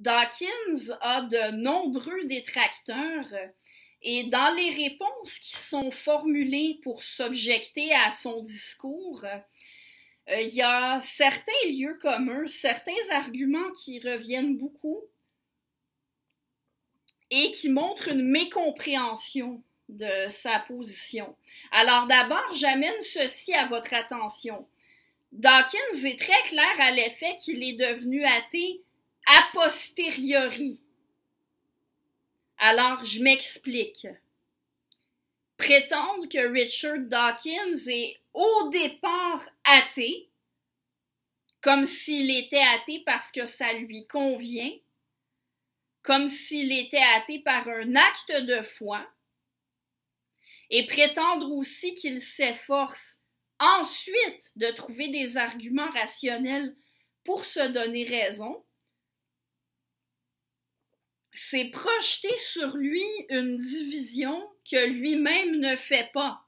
Dawkins a de nombreux détracteurs euh, et dans les réponses qui sont formulées pour s'objecter à son discours, euh, il y a certains lieux communs, certains arguments qui reviennent beaucoup et qui montrent une mécompréhension de sa position. Alors d'abord, j'amène ceci à votre attention. Dawkins est très clair à l'effet qu'il est devenu athée a posteriori. Alors, je m'explique. Prétendre que Richard Dawkins est au départ athée, comme s'il était athée parce que ça lui convient, comme s'il était athée par un acte de foi, et prétendre aussi qu'il s'efforce ensuite de trouver des arguments rationnels pour se donner raison, c'est projeter sur lui une division que lui-même ne fait pas.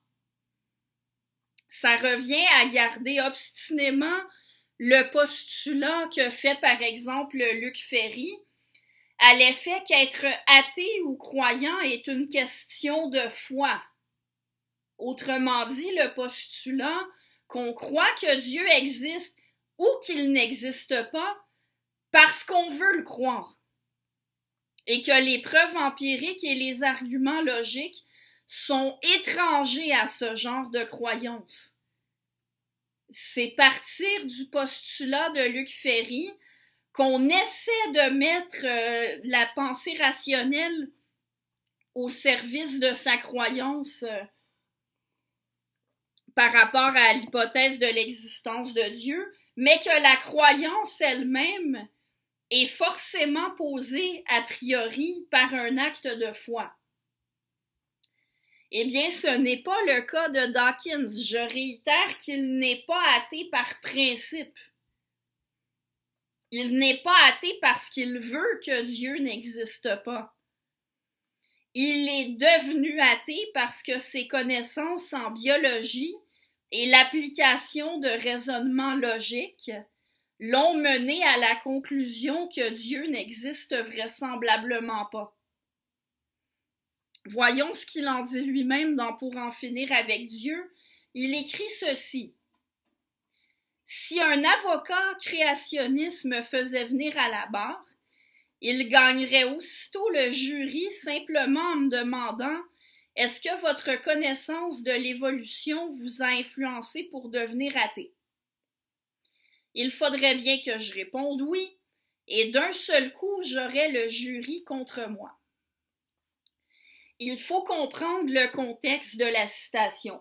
Ça revient à garder obstinément le postulat que fait par exemple Luc Ferry à l'effet qu'être athée ou croyant est une question de foi. Autrement dit, le postulat qu'on croit que Dieu existe ou qu'il n'existe pas parce qu'on veut le croire et que les preuves empiriques et les arguments logiques sont étrangers à ce genre de croyance. C'est partir du postulat de Luc Ferry qu'on essaie de mettre euh, la pensée rationnelle au service de sa croyance euh, par rapport à l'hypothèse de l'existence de Dieu, mais que la croyance elle-même est forcément posé, a priori par un acte de foi. Eh bien, ce n'est pas le cas de Dawkins. Je réitère qu'il n'est pas athée par principe. Il n'est pas athée parce qu'il veut que Dieu n'existe pas. Il est devenu athée parce que ses connaissances en biologie et l'application de raisonnements logiques l'ont mené à la conclusion que Dieu n'existe vraisemblablement pas. Voyons ce qu'il en dit lui-même dans Pour en finir avec Dieu. Il écrit ceci. Si un avocat créationniste me faisait venir à la barre, il gagnerait aussitôt le jury simplement en me demandant Est-ce que votre connaissance de l'évolution vous a influencé pour devenir athée il faudrait bien que je réponde oui, et d'un seul coup j'aurai le jury contre moi. Il faut comprendre le contexte de la citation.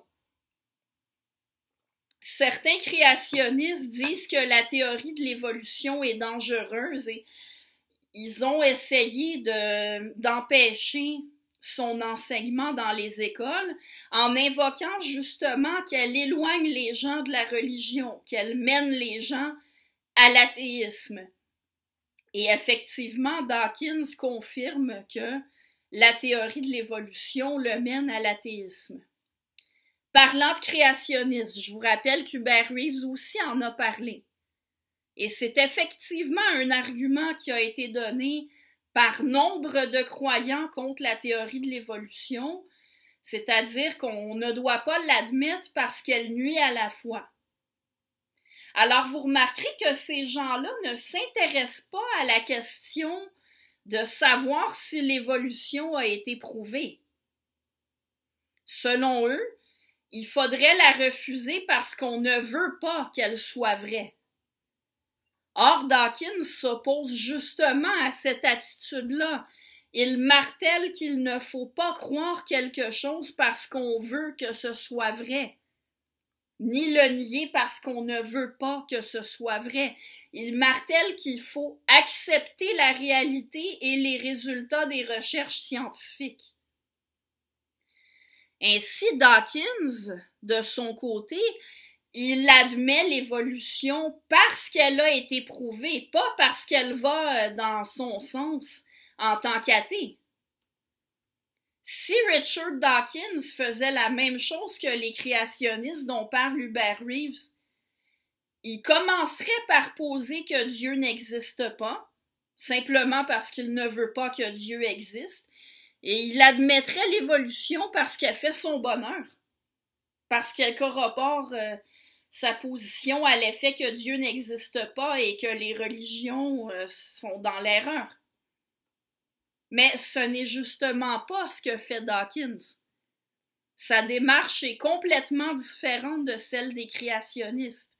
Certains créationnistes disent que la théorie de l'évolution est dangereuse et ils ont essayé d'empêcher son enseignement dans les écoles en invoquant justement qu'elle éloigne les gens de la religion, qu'elle mène les gens à l'athéisme. Et effectivement, Dawkins confirme que la théorie de l'évolution le mène à l'athéisme. Parlant de créationnisme, je vous rappelle qu'Hubert Reeves aussi en a parlé. Et c'est effectivement un argument qui a été donné par nombre de croyants contre la théorie de l'évolution, c'est-à-dire qu'on ne doit pas l'admettre parce qu'elle nuit à la foi. Alors vous remarquerez que ces gens-là ne s'intéressent pas à la question de savoir si l'évolution a été prouvée. Selon eux, il faudrait la refuser parce qu'on ne veut pas qu'elle soit vraie. Or, Dawkins s'oppose justement à cette attitude-là. Il martèle qu'il ne faut pas croire quelque chose parce qu'on veut que ce soit vrai, ni le nier parce qu'on ne veut pas que ce soit vrai. Il martèle qu'il faut accepter la réalité et les résultats des recherches scientifiques. Ainsi, Dawkins, de son côté, il admet l'évolution parce qu'elle a été prouvée, pas parce qu'elle va euh, dans son sens en tant qu'athée. Si Richard Dawkins faisait la même chose que les créationnistes dont parle Hubert Reeves, il commencerait par poser que Dieu n'existe pas, simplement parce qu'il ne veut pas que Dieu existe, et il admettrait l'évolution parce qu'elle fait son bonheur, parce qu'elle corrobore euh, sa position à l'effet que Dieu n'existe pas et que les religions euh, sont dans l'erreur. Mais ce n'est justement pas ce que fait Dawkins. Sa démarche est complètement différente de celle des créationnistes.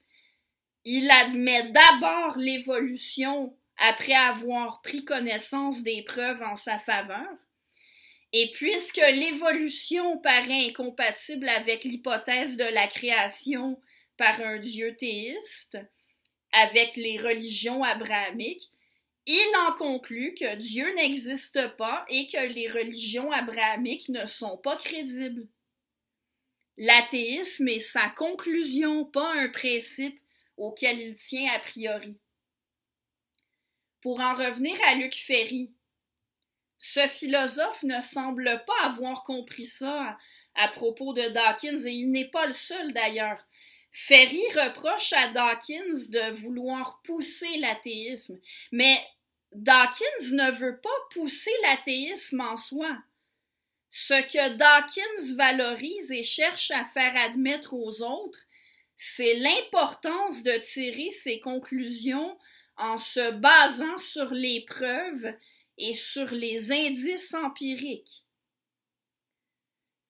Il admet d'abord l'évolution après avoir pris connaissance des preuves en sa faveur, et puisque l'évolution paraît incompatible avec l'hypothèse de la création par un dieu théiste avec les religions abrahamiques, il en conclut que Dieu n'existe pas et que les religions abrahamiques ne sont pas crédibles. L'athéisme est sa conclusion, pas un principe auquel il tient a priori. Pour en revenir à Luc Ferry, ce philosophe ne semble pas avoir compris ça à propos de Dawkins et il n'est pas le seul d'ailleurs. Ferry reproche à Dawkins de vouloir pousser l'athéisme, mais Dawkins ne veut pas pousser l'athéisme en soi. Ce que Dawkins valorise et cherche à faire admettre aux autres, c'est l'importance de tirer ses conclusions en se basant sur les preuves et sur les indices empiriques.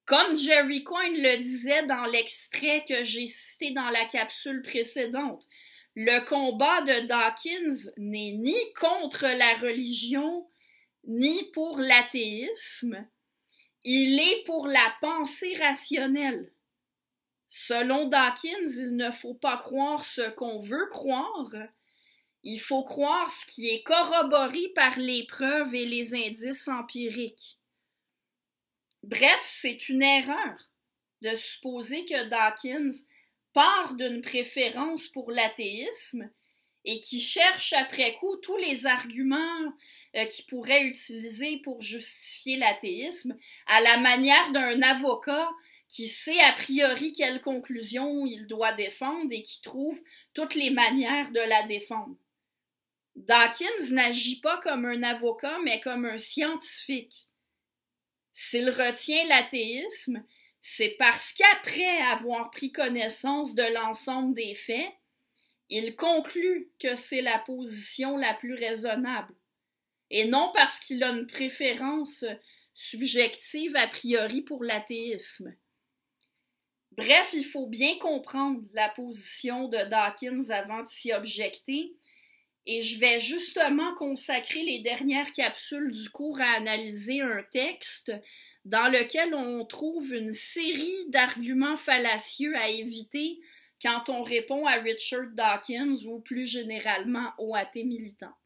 Comme Jerry Coyne le disait dans l'extrait que j'ai cité dans la capsule précédente, le combat de Dawkins n'est ni contre la religion, ni pour l'athéisme, il est pour la pensée rationnelle. Selon Dawkins, il ne faut pas croire ce qu'on veut croire, il faut croire ce qui est corroboré par les preuves et les indices empiriques. Bref, c'est une erreur de supposer que Dawkins part d'une préférence pour l'athéisme et qui cherche après coup tous les arguments euh, qu'il pourrait utiliser pour justifier l'athéisme à la manière d'un avocat qui sait a priori quelle conclusion il doit défendre et qui trouve toutes les manières de la défendre. Dawkins n'agit pas comme un avocat, mais comme un scientifique. S'il retient l'athéisme, c'est parce qu'après avoir pris connaissance de l'ensemble des faits, il conclut que c'est la position la plus raisonnable, et non parce qu'il a une préférence subjective a priori pour l'athéisme. Bref, il faut bien comprendre la position de Dawkins avant de s'y objecter, et je vais justement consacrer les dernières capsules du cours à analyser un texte dans lequel on trouve une série d'arguments fallacieux à éviter quand on répond à Richard Dawkins ou plus généralement aux athées militants.